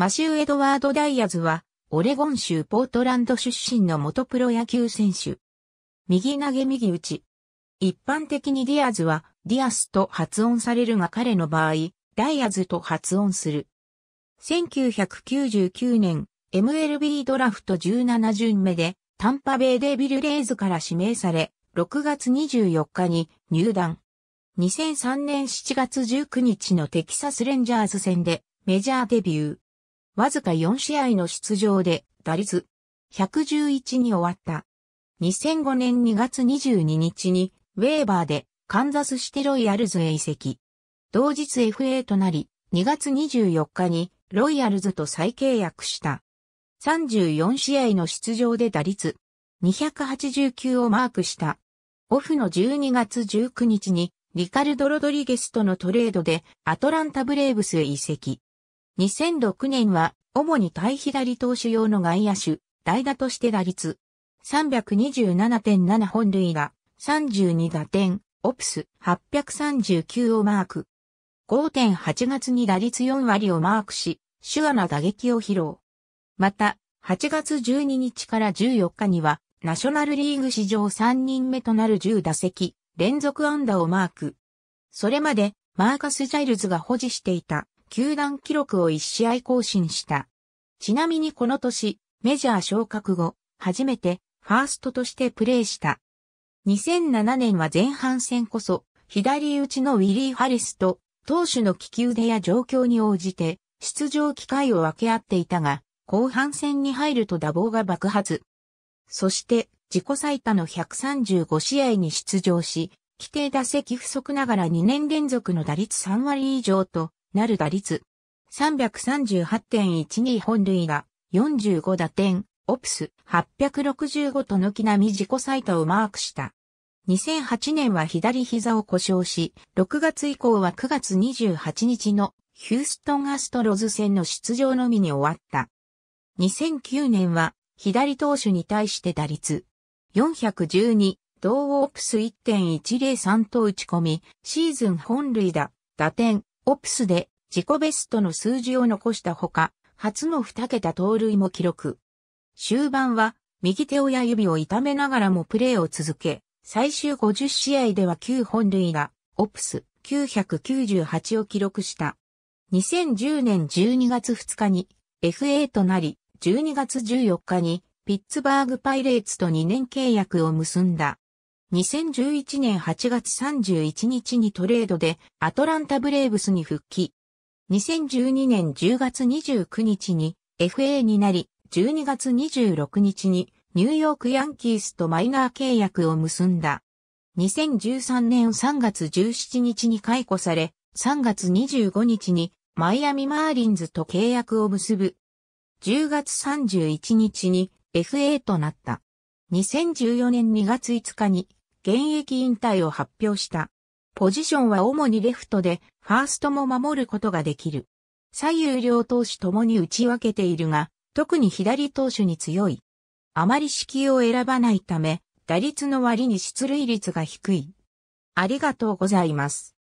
マシュー・エドワード・ダイアズは、オレゴン州ポートランド出身の元プロ野球選手。右投げ右打ち。一般的にディアズは、ディアスと発音されるが彼の場合、ダイアズと発音する。1999年、MLB ドラフト17巡目で、タンパベイデビルレイズから指名され、6月24日に入団。2003年7月19日のテキサスレンジャーズ戦でメジャーデビュー。わずか4試合の出場で打率111に終わった。2005年2月22日にウェーバーでカンザスシテロイヤルズへ移籍。同日 FA となり、2月24日にロイヤルズと再契約した。34試合の出場で打率289をマークした。オフの12月19日にリカルド・ロドリゲスとのトレードでアトランタ・ブレーブスへ移籍。2006年は、主に対左投手用の外野手、代打として打率、327.7本塁打、32打点、オプス839をマーク。5.8月に打率4割をマークし、手話な打撃を披露。また、8月12日から14日には、ナショナルリーグ史上3人目となる10打席、連続安打をマーク。それまで、マーカス・ジャイルズが保持していた球団記録を1試合更新した。ちなみにこの年、メジャー昇格後、初めてファーストとしてプレーした。2007年は前半戦こそ、左打ちのウィリー・ハリスと、投手の利き腕や状況に応じて、出場機会を分け合っていたが、後半戦に入ると打棒が爆発。そして、自己最多の135試合に出場し、規定打席不足ながら2年連続の打率3割以上と、なる打率。338.12本塁打、45打点、オプス865と軒並み自己最多をマークした。2008年は左膝を故障し、6月以降は9月28日のヒューストンアストロズ戦の出場のみに終わった。2009年は左投手に対して打率412、同オプス1.103と打ち込み、シーズン本塁打、打点、オプスで自己ベストの数字を残したほか、初の2桁盗塁も記録。終盤は、右手親指を痛めながらもプレーを続け、最終50試合では9本塁打、オプス998を記録した。2010年12月2日に FA となり、12月14日にピッツバーグパイレーツと2年契約を結んだ。2011年8月31日にトレードでアトランタブレーブスに復帰。2012年10月29日に FA になり、12月26日にニューヨークヤンキースとマイナー契約を結んだ。2013年3月17日に解雇され、3月25日にマイアミマーリンズと契約を結ぶ。10月31日に FA となった。2014年2月5日に現役引退を発表した。ポジションは主にレフトで、ファーストも守ることができる。左右両投手ともに打ち分けているが、特に左投手に強い。あまり指揮を選ばないため、打率の割に出塁率が低い。ありがとうございます。